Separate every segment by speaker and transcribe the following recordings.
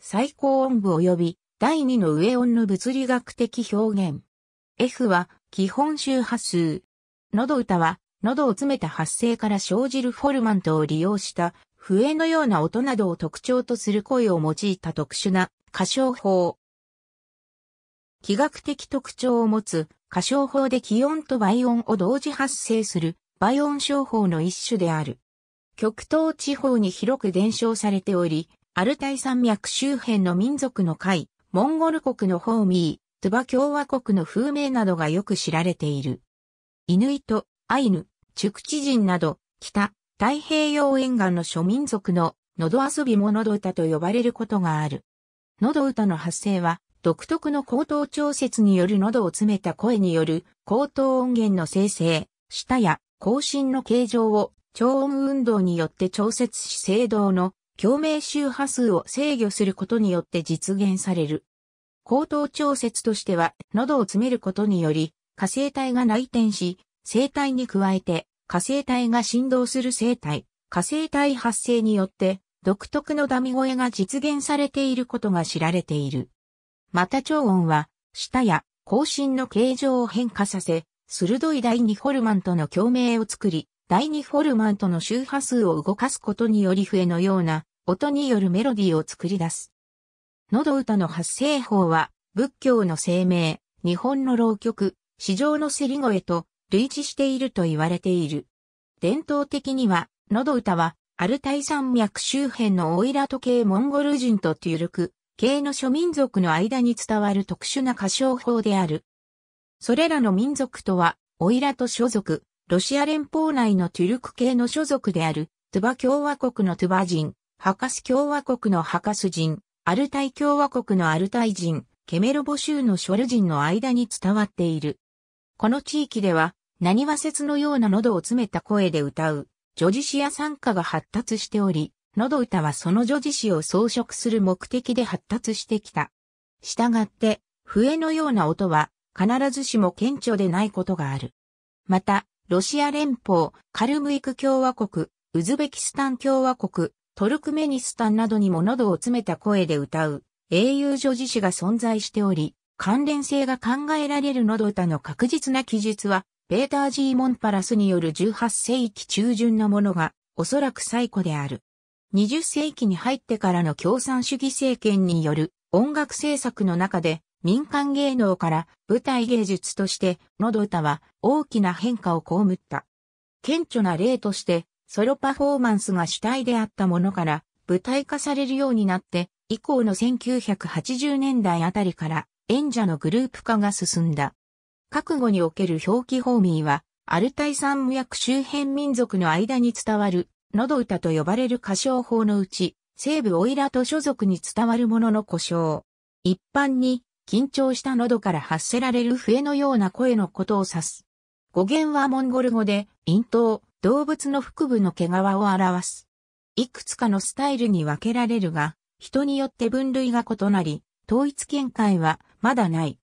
Speaker 1: 最高音部及び第二の上音の物理学的表現。F は基本周波数。喉歌は喉を詰めた発声から生じるフォルマントを利用した笛のような音などを特徴とする声を用いた特殊な歌唱法。気学的特徴を持つ歌唱法で気音と倍音を同時発生する倍音唱法の一種である。極東地方に広く伝承されており、アルタイ山脈周辺の民族の会、モンゴル国のホーミー、トゥバ共和国の風名などがよく知られている。イヌイト、アイヌ、チュクチ人など、北、太平洋沿岸の諸民族の、喉遊びも喉歌と呼ばれることがある。喉歌の発生は、独特の高等調節による喉を詰めた声による高等音源の生成、舌や口進の形状を超音運動によって調節し声道の共鳴周波数を制御することによって実現される。口頭調節としては、喉を詰めることにより、火星体が内転し、生体に加えて、火星体が振動する生体、火星体発生によって、独特のダミ声が実現されていることが知られている。また超音は、舌や口唇の形状を変化させ、鋭い第二ホルマンとの共鳴を作り、第二ホルマンとの周波数を動かすことにより笛のような音によるメロディーを作り出す。喉歌の発声法は、仏教の声明、日本の浪曲、市場の競り声と類似していると言われている。伝統的には、喉歌は、アルタイ山脈周辺のオイラト系モンゴル人とトゥルク系の諸民族の間に伝わる特殊な歌唱法である。それらの民族とは、オイラト諸族、ロシア連邦内のトゥルク系の諸族である、トゥバ共和国のトゥバ人、ハカス共和国のハカス人、アルタイ共和国のアルタイ人、ケメロボ州のショル人の間に伝わっている。この地域では、何話説のような喉を詰めた声で歌う、女児詩や参加が発達しており、喉歌はその女児詩を装飾する目的で発達してきた。したがって、笛のような音は必ずしも顕著でないことがある。また、ロシア連邦、カルムイク共和国、ウズベキスタン共和国、トルクメニスタンなどにも喉を詰めた声で歌う英雄女子詩が存在しており、関連性が考えられる喉歌の確実な記述は、ペーター・ジー・モンパラスによる18世紀中旬のものが、おそらく最古である。20世紀に入ってからの共産主義政権による音楽制作の中で、民間芸能から舞台芸術として、喉歌は大きな変化を被った。顕著な例として、ソロパフォーマンスが主体であったものから舞台化されるようになって以降の1980年代あたりから演者のグループ化が進んだ。覚悟における表記ホーミーはアルタイ山脈周辺民族の間に伝わる喉歌と呼ばれる歌唱法のうち西部オイラと所属に伝わるものの故障。一般に緊張した喉から発せられる笛のような声のことを指す。語源はモンゴル語で、咽頭、動物の腹部の毛皮を表す。いくつかのスタイルに分けられるが、人によって分類が異なり、統一見解はまだない。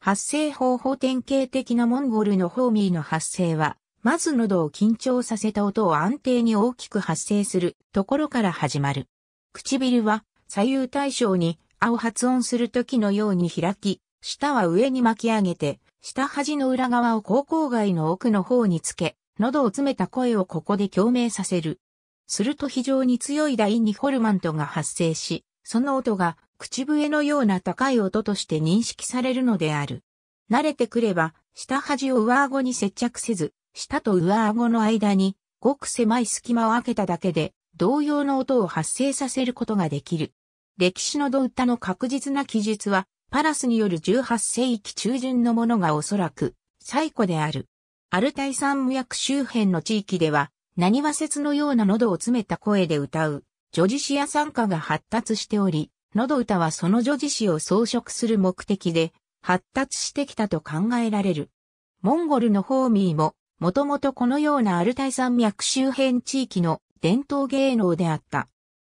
Speaker 1: 発生方法典型的なモンゴルのホーミーの発生は、まず喉を緊張させた音を安定に大きく発生するところから始まる。唇は左右対称に、青発音する時のように開き、舌は上に巻き上げて、下端の裏側を口腔外の奥の方につけ、喉を詰めた声をここで共鳴させる。すると非常に強いラインにホルマントが発生し、その音が口笛のような高い音として認識されるのである。慣れてくれば、下端を上顎に接着せず、下と上顎の間に、ごく狭い隙間を開けただけで、同様の音を発生させることができる。歴史のドッタの確実な記述は、パラスによる18世紀中旬のものがおそらく、最古である。アルタイ山脈周辺の地域では、何話説のような喉を詰めた声で歌う、女児詩や参加が発達しており、喉歌はその女児詩を装飾する目的で、発達してきたと考えられる。モンゴルのホーミーも、もともとこのようなアルタイ山脈周辺地域の伝統芸能であった。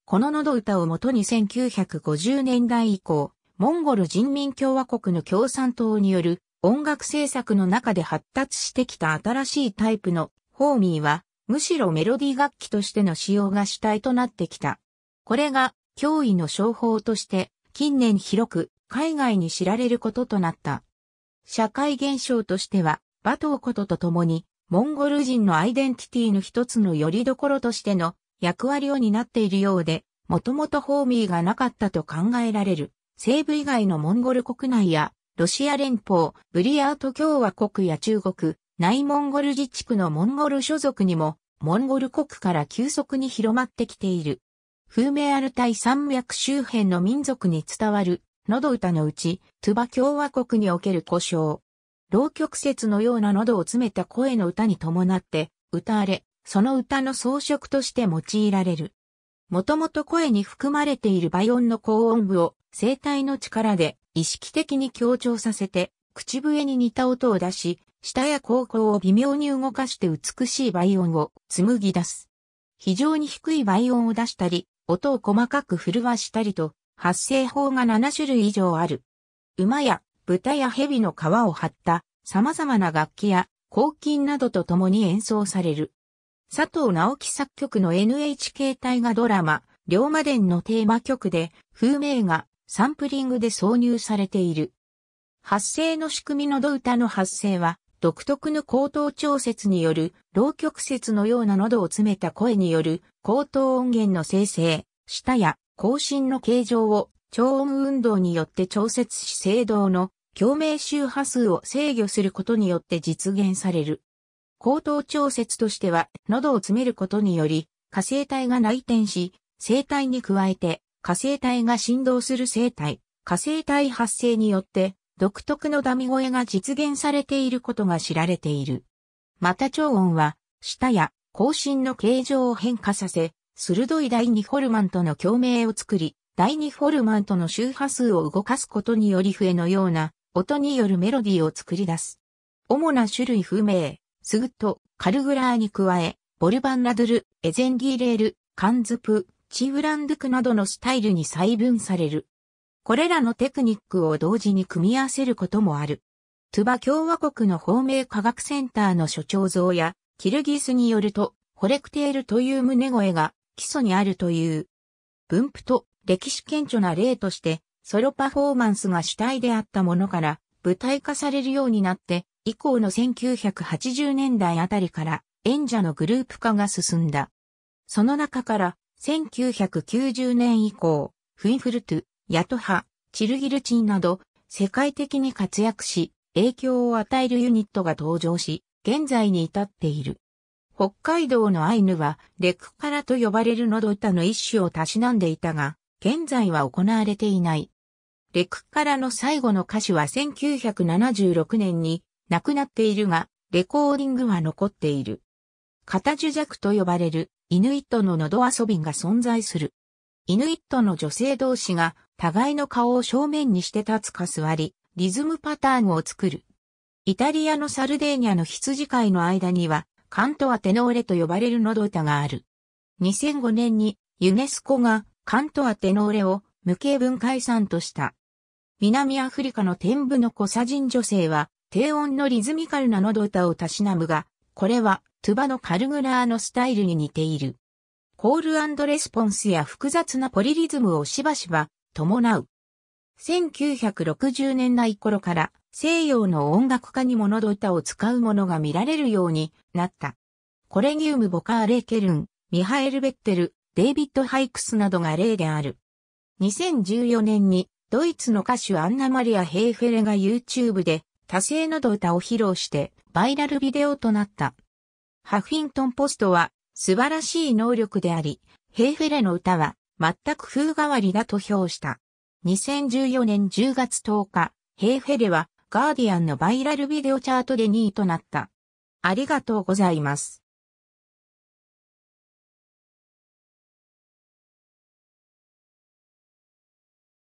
Speaker 1: この喉歌をもとに1950年代以降、モンゴル人民共和国の共産党による音楽制作の中で発達してきた新しいタイプのホーミーは、むしろメロディ楽器としての使用が主体となってきた。これが脅威の商法として近年広く海外に知られることとなった。社会現象としては、バトーこととともに、モンゴル人のアイデンティティの一つの拠り所としての役割を担っているようで、もともとホーミーがなかったと考えられる、西部以外のモンゴル国内やロシア連邦、ブリヤート共和国や中国、内モンゴル自治区のモンゴル所属にも、モンゴル国から急速に広まってきている。フーメアルタイ山脈周辺の民族に伝わる、喉歌のうち、トゥバ共和国における故障。浪曲説のような喉を詰めた声の歌に伴って、歌われ、その歌の装飾として用いられる。もともと声に含まれている倍音の高音部を声帯の力で意識的に強調させて、口笛に似た音を出し、舌や口腔を微妙に動かして美しい倍音を紡ぎ出す。非常に低い倍音を出したり、音を細かく振るわしたりと、発声法が7種類以上ある。馬や豚や蛇の皮を張った様々な楽器や抗菌などと共に演奏される。佐藤直樹作曲の NHK 大河ドラマ、龍馬伝のテーマ曲で、風名がサンプリングで挿入されている。発声の仕組みのど歌の発声は、独特の高等調節による、老曲節のような喉を詰めた声による、高等音源の生成、舌や後進の形状を、超音運動によって調節し声道の共鳴周波数を制御することによって実現される。高等調節としては、喉を詰めることにより、火星体が内転し、声帯に加えて、火星体が振動する生体、火星体発生によって、独特のダミ声が実現されていることが知られている。また超音は、舌や後新の形状を変化させ、鋭い第二ホルマンとの共鳴を作り、第二ホルマンとの周波数を動かすことにより笛のような音によるメロディーを作り出す。主な種類不明、スグット、カルグラーに加え、ボルバンラドル、エゼンギーレール、カンズプ、チブランドクなどのスタイルに細分される。これらのテクニックを同時に組み合わせることもある。トゥバ共和国の方名科学センターの所長像や、キルギスによると、ホレクテールという胸声が基礎にあるという。分布と歴史顕著な例として、ソロパフォーマンスが主体であったものから、舞台化されるようになって、以降の1980年代あたりから、演者のグループ化が進んだ。その中から、1990年以降、フィンフルトゥ、ヤトハ、チルギルチンなど、世界的に活躍し、影響を与えるユニットが登場し、現在に至っている。北海道のアイヌは、レクカラと呼ばれる喉歌の一種をたしなんでいたが、現在は行われていない。レクカラの最後の歌詞は1976年に亡くなっているが、レコーディングは残っている。カタジュジャクと呼ばれるイヌイットの喉遊びが存在する。イヌイットの女性同士が互いの顔を正面にして立つか座り、リズムパターンを作る。イタリアのサルデーニャの羊飼いの間には、カントアテノーレと呼ばれる喉歌がある。2005年にユネスコがカントアテノーレを無形文化遺産とした。南アフリカの天部のコサ人女性は低音のリズミカルな喉歌をたしなむが、これは、トゥバのカルグラーのスタイルに似ている。コールレスポンスや複雑なポリリズムをしばしば伴う。1960年代頃から西洋の音楽家にモノド歌を使うものが見られるようになった。コレギウム・ボカーレ・ケルン、ミハエル・ベッテル、デイビッド・ハイクスなどが例である。2014年にドイツの歌手アンナ・マリア・ヘイフェレが YouTube で多声のど歌を披露してバイラルビデオとなった。ハフィントンポストは素晴らしい能力であり、ヘーフェレの歌は全く風変わりだと評した。2014年10月10日、ヘーフェレはガーディアンのバイラルビデオチャートで2位となった。ありがとうございます。